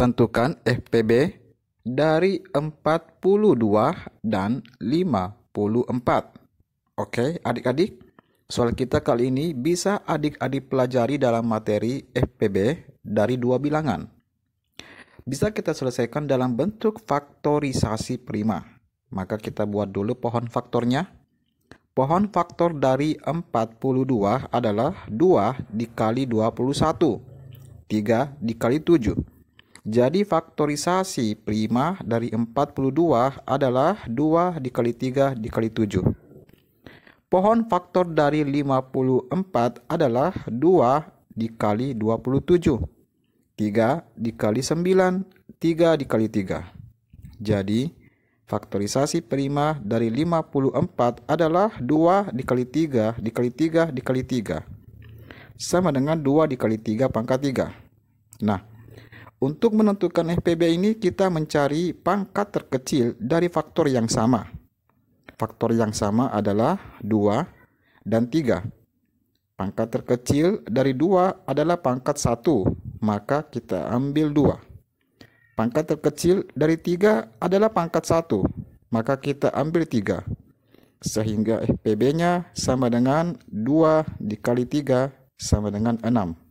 Tentukan FPB dari 42 dan 54. Oke, adik-adik, soal kita kali ini bisa adik-adik pelajari dalam materi FPB dari dua bilangan. Bisa kita selesaikan dalam bentuk faktorisasi prima. Maka kita buat dulu pohon faktornya. Pohon faktor dari 42 adalah 2 dikali 21. 3 dikali 7. Jadi faktorisasi prima dari 42 adalah 2 dikali 3 dikali 7. Pohon faktor dari 54 adalah 2 dikali 27. 3 dikali 9, 3 dikali 3. Jadi faktorisasi prima dari 54 adalah 2 dikali 3 dikali 3 dikali 3. Sama dengan 2 dikali 3 pangkat 3. Nah, untuk menentukan FPB ini kita mencari pangkat terkecil dari faktor yang sama. Faktor yang sama adalah 2 dan 3. Pangkat terkecil dari 2 adalah pangkat 1, maka kita ambil 2. Pangkat terkecil dari 3 adalah pangkat 1, maka kita ambil 3. Sehingga FPB-nya sama dengan 2 dikali 3 sama dengan 6.